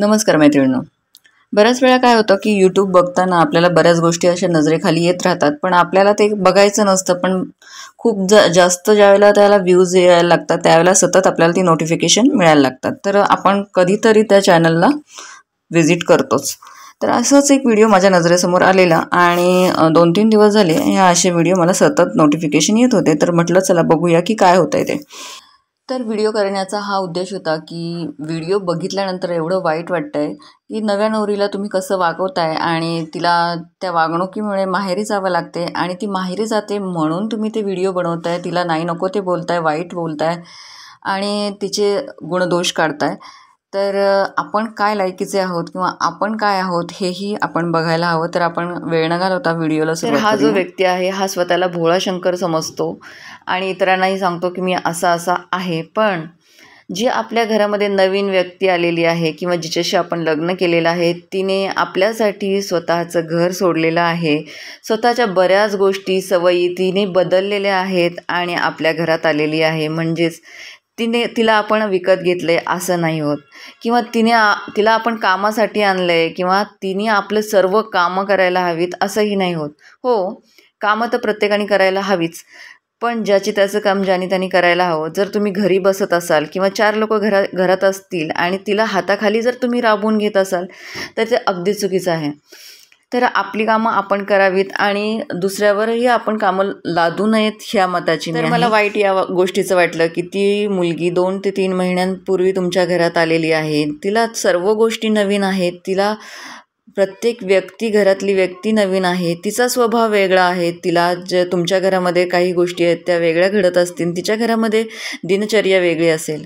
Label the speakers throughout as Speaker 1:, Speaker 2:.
Speaker 1: नमस्कार मैत्रिणींनो बऱ्याच वेळा काय होतं की यूट्यूब बघताना आपल्याला बऱ्याच गोष्टी अशा नजरेखाली येत राहतात पण आपल्याला ते बघायचं नसतं पण खूप जा जास्त ज्यावेळेला त्याला व्ह्यूज यायला लागतात त्यावेळेला सतत आपल्याला ती नोटिफिकेशन मिळायला लागतात तर आपण कधीतरी त्या चॅनलला व्हिजिट करतोच तर असंच एक व्हिडिओ माझ्या नजरेसमोर आलेला आणि दोन तीन दिवस झाले हे असे व्हिडिओ मला सतत नोटिफिकेशन येत होते तर म्हटलं चला बघूया की काय होतं आहे ते तर व्हिडिओ करण्याचा हा उद्देश होता की व्हिडिओ बघितल्यानंतर एवढं वाईट वाटतंय आहे की नव्या नवरीला तुम्ही कसं वागवताय आणि तिला त्या वागणुकीमुळे माहेरी जावं लागते आणि ती माहेरी जाते म्हणून तुम्ही ते व्हिडिओ बनवताय तिला नाही नको ते बोलताय वाईट बोलताय आणि तिचे गुणदोष काढताय तर आपण काय लायकीचे आहोत किंवा आपण काय आहोत हेही आपण बघायला हवं तर आपण वेळ न घालवता व्हिडिओला सर हा जो व्यक्ती आहे हा स्वतःला भोळा शंकर समजतो आणि इतरांनाही सांगतो की मी असा असा आहे पण जी आपल्या घरामध्ये नवीन व्यक्ती आलेली आहे किंवा जिच्याशी आपण लग्न केलेलं आहे तिने आपल्यासाठी स्वतःचं घर सोडलेलं आहे स्वतःच्या बऱ्याच गोष्टी सवयी तिने बदललेल्या आहेत आणि आपल्या घरात आलेली आहे म्हणजेच तिने तिला आपण विकत घेतलं असं नाही होत किंवा तिने तिला आपण कामासाठी आणलं आहे किंवा तिने आपलं सर्व कामं करायला हवीत असंही नाही होत हो कामं तर प्रत्येकाने करायला हवीच पण ज्याची त्याचं काम ज्याने त्याने करायला हवं जर तुम्ही घरी बसत असाल किंवा चार लोक घरा घरात असतील आणि तिला हाताखाली जर तुम्ही राबवून घेत असाल तर ते अगदी चुकीचं आहे तर आपली कामं आपण करावीत आणि दुसऱ्यावरही आपण कामं लादू नयेत ह्या मताची तर मला वाईट या गोष्टीचं वाटलं की ती मुलगी दोन ते तीन महिन्यांपूर्वी तुमच्या घरात आलेली आहे तिला सर्व गोष्टी नवीन आहेत तिला प्रत्येक व्यक्ती घरातली व्यक्ती नवीन आहे तिचा स्वभाव वेगळा आहे तिला ज तुमच्या घरामध्ये काही गोष्टी आहेत त्या वेगळ्या घडत असतील तिच्या घरामध्ये दिनचर्या वेगळी असेल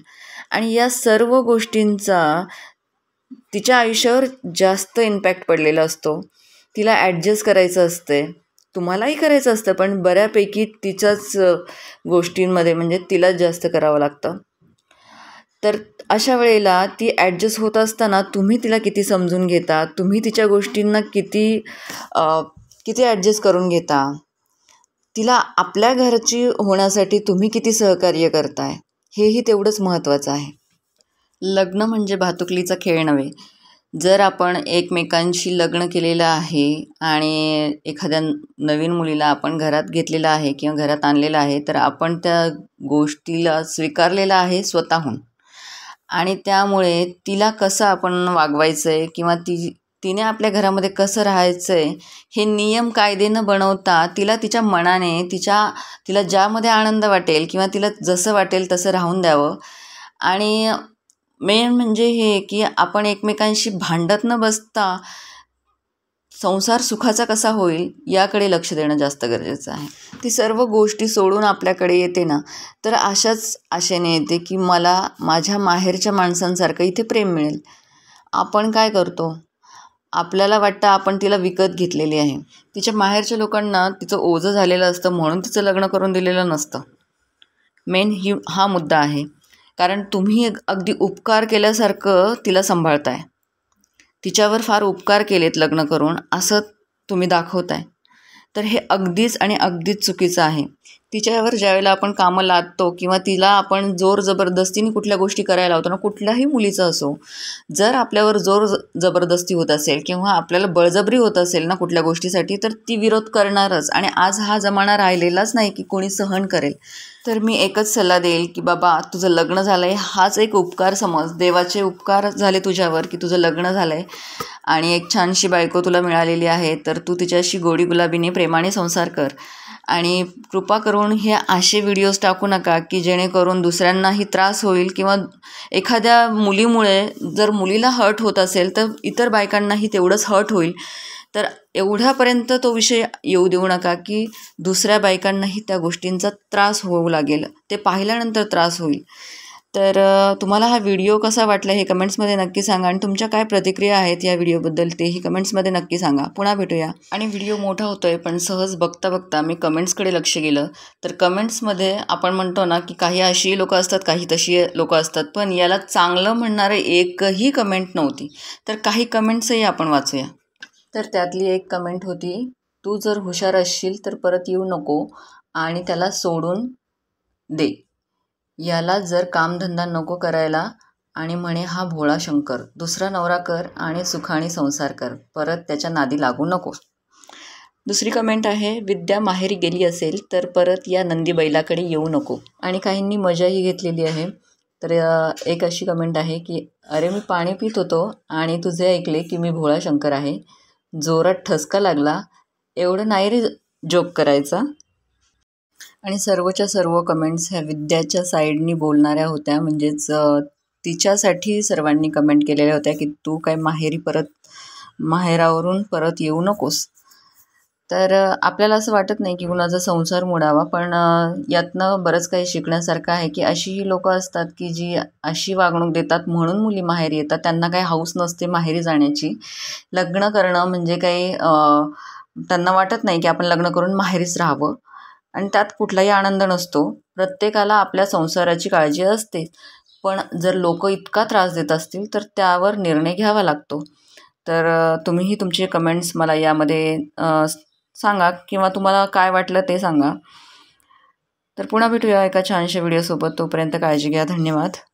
Speaker 1: आणि या सर्व गोष्टींचा तिच्या आयुष्यावर जास्त इम्पॅक्ट पडलेला असतो तिला ॲडजस्ट करायचं असते तुम्हालाही करायचं असतं पण बऱ्यापैकी तिच्याच गोष्टींमध्ये म्हणजे तिलाच जास्त करावं लागतं तर अशा वेळेला ती ॲडजस्ट होत असताना तुम्ही तिला किती समजून घेता तुम्ही तिच्या गोष्टींना किती किती ॲडजस्ट करून घेता तिला आपल्या घरची होण्यासाठी तुम्ही किती सहकार्य करताय हेही तेवढंच महत्त्वाचं आहे लग्न म्हणजे भातुकलीचा खेळ नव्हे जर आपण एकमेकांशी लग्न केलेलं आहे आणि एखाद्या नवीन मुलीला आपण घरात घेतलेलं आहे किंवा घरात आणलेलं आहे तर आपण त्या गोष्टीला स्वीकारलेलं आहे स्वतःहून आणि त्यामुळे तिला कसं आपण वागवायचं आहे किंवा ती तिने आपल्या घरामध्ये कसं राहायचं आहे हे नियम कायदेनं बनवता तिला तिच्या मनाने तिच्या तिला ज्यामध्ये आनंद वाटेल किंवा तिला जसं वाटेल तसं राहून द्यावं आणि मेन म्हणजे हे की आपण एकमेकांशी भांडत न बसता संसार सुखाचा कसा होईल याकडे लक्ष देणं जास्त गरजेचं आहे ती सर्व गोष्टी सोडून आपल्याकडे येते ना तर अशाच आशेने येते की मला माझ्या माहेरच्या माणसांसारखं इथे प्रेम मिळेल आपण काय करतो आपल्याला वाटतं आपण तिला विकत घेतलेली आहे तिच्या माहेरच्या लोकांना तिचं ओझं झालेलं असतं म्हणून तिचं लग्न करून दिलेलं नसतं मेन ही हा मुद्दा आहे कारण तुम्ही अगदी उपकार केल्यासारखं तिला सांभाळताय तिच्यावर फार उपकार केलेत लग्न करून असं तुम्ही दाखवताय तर हे अगदीच आणि अगदीच चुकीचं आहे तिच्यावर ज्यावेळेला आपण कामं लादतो किंवा तिला आपण जोर जबरदस्तीने कुठल्या गोष्टी करायला लावतो ना कुठल्याही मुलीचं असो जर आपल्यावर जोर जबरदस्ती होत असेल किंवा आपल्याला बळजबरी होत असेल ना कुठल्या गोष्टीसाठी तर ती विरोध करणारच आणि आज हा जमाना राहिलेलाच नाही की कोणी सहन करेल तर मी एकच सल्ला देईल की बाबा तुझं लग्न झालं आहे हाच एक उपकार समज देवाचे उपकार झाले तुझ्यावर की तुझं लग्न झालं आहे आणि एक छानशी बायको तुला मिळालेली आहे तर तू तिच्याशी गोडी गुलाबीने प्रेमाने संसार कर आणि कृपा करून हे असे व्हिडिओज टाकू नका की जेणेकरून दुसऱ्यांनाही त्रास होईल किंवा एखाद्या मुलीमुळे जर मुलीला हर्ट होत असेल तर इतर बायकांनाही तेवढंच हर्ट होईल तर एवढ्यापर्यंत तो विषय येऊ देऊ नका की दुसऱ्या बायकांनाही त्या गोष्टींचा त्रास होऊ लागेल ते पाहिल्यानंतर त्रास होईल तर तुम्हाला हा व्हिडिओ कसा वाटला हे कमेंट्समध्ये नक्की सांगा आणि तुमच्या काय प्रतिक्रिया आहेत या व्हिडिओबद्दल तेही कमेंट्समध्ये नक्की सांगा पुन्हा भेटूया आणि व्हिडिओ मोठा होतो आहे पण सहज बघता बघता मी कमेंट्सकडे लक्ष गेलं तर कमेंट्समध्ये आपण म्हणतो ना की काही अशी लोकं असतात काही तशी लोकं असतात पण याला चांगलं म्हणणारे एकही कमेंट नव्हती तर काही कमेंट्सही आपण वाचूया तर त्यातली एक कमेंट होती तू जर हुशार असशील तर परत येऊ नको आणि त्याला सोडून दे याला जर कामधंदा नको करायला आणि म्हणे हा भोळा शंकर दुसरा नवरा कर आणि सुखाने संसार कर परत त्याच्या नादी लागू नको दुसरी कमेंट आहे विद्या माहेरी गेली असेल तर परत या नंदी बैलाकडे येऊ नको आणि काहींनी मजाही घेतलेली आहे तर एक अशी कमेंट आहे की अरे मी पाणी पित होतो आणि तुझे ऐकले की मी भोळा शंकर आहे जोरात ठसका लागला एवढं नाही रे जोक करायचा आणि सर्वच्या सर्व कमेंट्स ह्या विद्याच्या साईडनी बोलणाऱ्या होत्या म्हणजेच तिच्यासाठी सर्वांनी कमेंट केलेल्या होत्या की तू काय माहेरी परत माहेरावरून परत येऊ नकोस तर आपल्याला असं वाटत नाही की कुणाचा संसार मोडावा पण यातनं बरंच काही शिकण्यासारखं आहे की अशी ही लोकं असतात की जी अशी वागणूक देतात म्हणून मुली माहेरी येतात त्यांना काही हाऊस नसते माहेरी जाण्याची लग्न करणं म्हणजे काही त्यांना वाटत नाही की आपण लग्न करून माहेरीच राहावं आणि त्यात कुठलाही आनंद नसतो प्रत्येकाला आपल्या संसाराची काळजी असते पण जर लोक इतका त्रास देत असतील तर त्यावर निर्णय घ्यावा लागतो तर तुम्हीही तुमचे कमेंट्स मला यामध्ये सांगा किंवा तुम्हाला काय वाटलं ते सांगा तर पुन्हा भेटूया एका छानशा व्हिडिओसोबत तोपर्यंत काळजी घ्या धन्यवाद